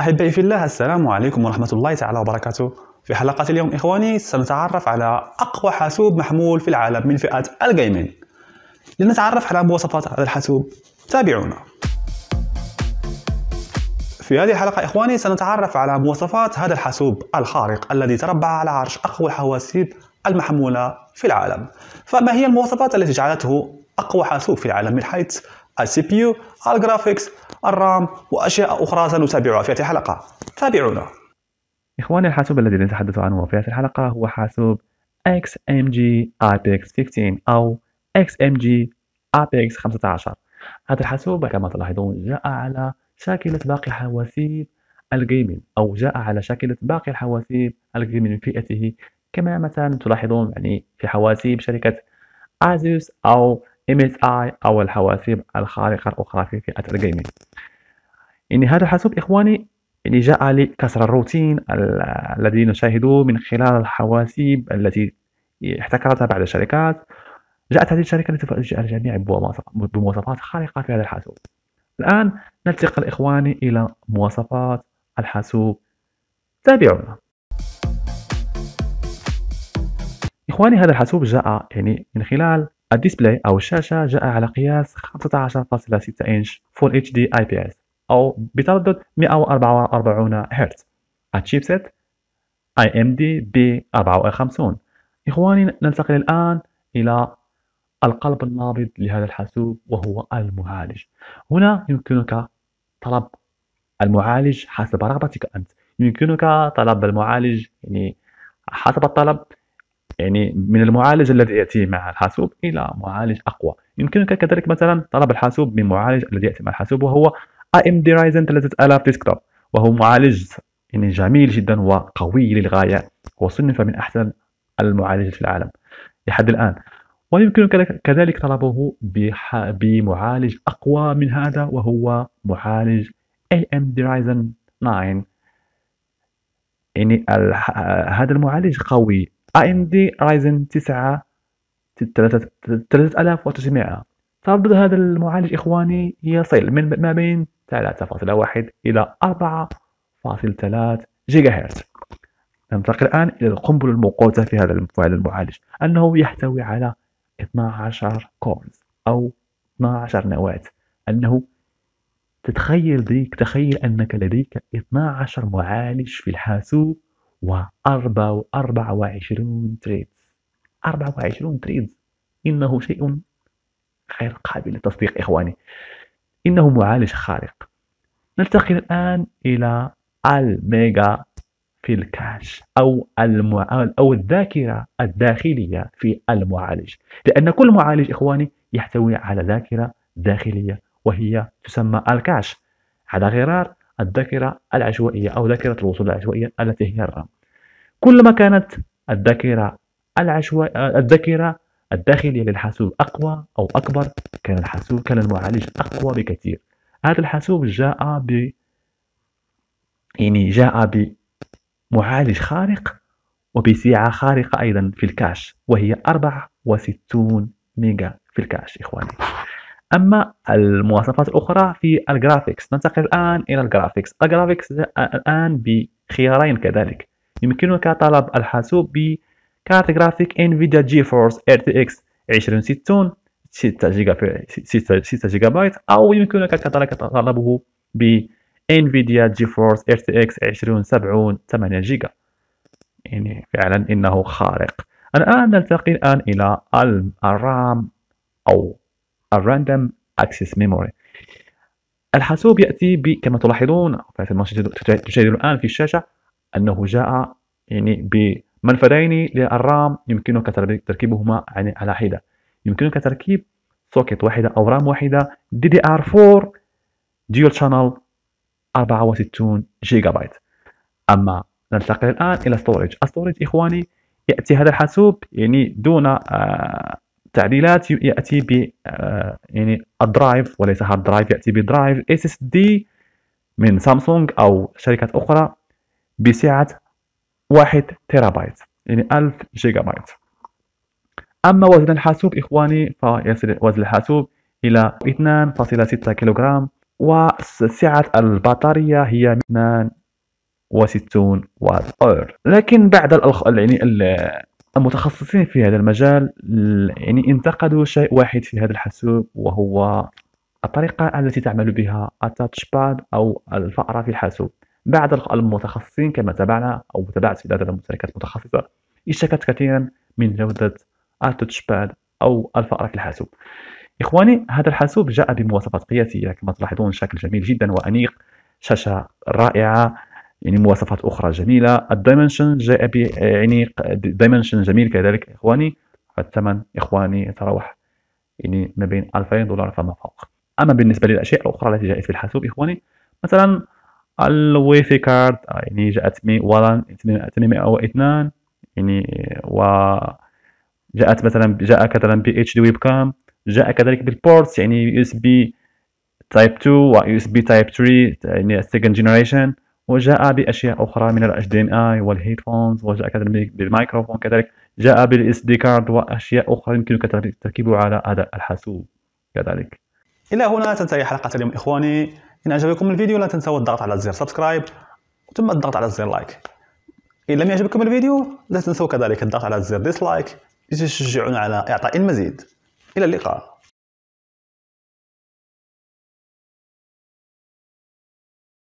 أحبائي في الله السلام عليكم ورحمة الله تعالى وبركاته في حلقة اليوم إخواني سنتعرف على أقوى حاسوب محمول في العالم من فئة الجيمنج لنتعرف على مواصفات هذا الحاسوب تابعونا في هذه الحلقة إخواني سنتعرف على مواصفات هذا الحاسوب الخارق الذي تربع على عرش أقوى الحواسيب المحمولة في العالم فما هي المواصفات التي جعلته أقوى حاسوب في العالم من حيث السي بي يو الجرافيكس الرام وأشياء أخرى سنتابعها في هذه الحلقة تابعونا إخواني الحاسوب الذي نتحدث عنه في هذه الحلقة هو حاسوب XMG IPX 15 أو XMG IPX 15 هذا الحاسوب كما تلاحظون جاء على شاكلة باقي حواسيب الجيمنج أو جاء على شاكلة باقي الحواسيب الجيمنج من فئته كما مثلا تلاحظون يعني في حواسيب شركة ازوس أو MSI أو الحواسيب الخارقة الأخرى في فئة الجيمنج يعني هذا الحاسوب إخواني يعني جاء لكسر الروتين الذي نشاهده من خلال الحواسيب التي احتكرتها بعض الشركات جاءت هذه الشركة لتفاجئ الجميع بمواصفات خارقة في هذا الحاسوب الآن نلتقي إخواني إلى مواصفات الحاسوب تابعونا إخواني هذا الحاسوب جاء يعني من خلال الديسبلاي أو الشاشة جاء على قياس 15.6 إنش فول اتش دي اي بي اس أو بتردد 144 هرتز الشيبسيت اي ام دي بي 54 إخواني ننتقل الآن إلى القلب النابض لهذا الحاسوب وهو المعالج هنا يمكنك طلب المعالج حسب رغبتك أنت يمكنك طلب المعالج يعني حسب الطلب يعني من المعالج الذي ياتيه مع الحاسوب الى معالج اقوى يمكنك كذلك مثلا طلب الحاسوب من معالج الذي ياتي مع الحاسوب وهو AMD Ryzen 3000 ديسكتوب وهو معالج يعني جميل جدا وقوي للغايه وصنف من احسن المعالجات في العالم لحد الان ويمكنك كذلك طلبه بمعالج اقوى من هذا وهو معالج AMD Ryzen 9 يعني هذا المعالج قوي AMD ام دي رايزن 9 3900 تردد هذا المعالج إخواني يصل من ما بين 3.1 إلى 4.3 جيجا هرتز ننتقل الآن إلى القنبلة الموقوتة في هذا المعالج أنه يحتوي على 12 كورنز أو 12 نواة أنه تتخيل ديك تخيل أنك لديك 12 معالج في الحاسوب و24 تريد 24 تريد إنه شيء غير قابل للتصديق إخواني إنه معالج خارق نلتقي الآن إلى الميجا في الكاش أو المع... أو الذاكرة الداخلية في المعالج لأن كل معالج إخواني يحتوي على ذاكرة داخلية وهي تسمى الكاش على غرار الذاكرة العشوائية أو ذاكرة الوصول العشوائية التي هي الرام كلما كانت الذاكرة العشوائية الذاكرة الداخلية للحاسوب أقوى أو أكبر كان الحاسوب كان المعالج أقوى بكثير هذا الحاسوب جاء ب يعني جاء بمعالج خارق وبسعة خارقة أيضا في الكاش وهي 64 ميجا في الكاش إخواني اما المواصفات الاخرى في الجرافيكس ننتقل الان الى الجرافيكس الجرافيكس الان بخيارين كذلك يمكنك طلب الحاسوب بكارت جرافيك انفيديا جي فورس ار تي اكس 2060 6 جيجا 6 جيجا بايت او يمكنك كذلك طلبه ب انفيديا جي فورس ار تي اكس 2070 8 جيجا يعني فعلا انه خارق الان نلتقي الان الى الرام او الراندوم اكسس ميموري الحاسوب ياتي ب... كما تلاحظون تشاهدون الان في الشاشه انه جاء يعني بمنفذين للرام يمكنك تركيبهما يعني على حده يمكنك تركيب سوكيت واحده او رام واحده دي دي ار 4 ديول شانل 64 جيجا بايت اما ننتقل الان الى ستورج الستورج اخواني ياتي هذا الحاسوب يعني دون آه التعديلات ياتي ب آه، يعني الدرايف وليس هارد درايف ياتي بدرايف اس اس دي من سامسونج او شركات اخرى بسعه 1 تيرابايت يعني 1000 جيجا بايت اما وزن الحاسوب اخواني فيصل وزن الحاسوب الى 2.6 كيلوغرام وسعه البطاريه هي 62 واط لكن بعد الأخ... يعني المتخصصين في هذا المجال يعني انتقدوا شيء واحد في هذا الحاسوب وهو الطريقة التي تعمل بها التاتش باد أو الفأرة في الحاسوب بعض المتخصصين كما تابعنا أو تابعت في بعض المشاركات المتخصصة اشتكت كثيرا من جودة التاتش باد أو الفأرة في الحاسوب إخواني هذا الحاسوب جاء بمواصفات قياسية كما تلاحظون شكل جميل جدا وأنيق شاشة رائعة يعني مواصفات اخرى جميله الدايمنشن جاء يعني دايمنشن جميل كذلك اخواني فالثمن اخواني يتراوح يعني ما بين 2000 دولار فما فوق اما بالنسبه للاشياء الاخرى التي جاءت في الحاسوب اخواني مثلا الويفي كارد يعني جاءت 802 يعني و جاءت مثلا جاء مثلا بي اتش دي ويب كام جاء كذلك بالبورتس يعني يو اس بي تايب 2 ويو اس بي تايب 3 يعني السكند جينيريشن وجاء بأشياء أخرى من الاتش دي ان اي والهيدفونز وجاء كذلك بالميكروفون كذلك جاء بالاس دي كارد وأشياء أخرى يمكنك تركيبها على هذا الحاسوب كذلك إلى هنا تنتهي حلقة اليوم إخواني إن أعجبكم الفيديو لا تنسوا الضغط على زر سبسكرايب ثم الضغط على زر لايك إن لم يعجبكم الفيديو لا تنسوا كذلك الضغط على زر ديسلايك لتشجعونا على إعطاء المزيد إلى اللقاء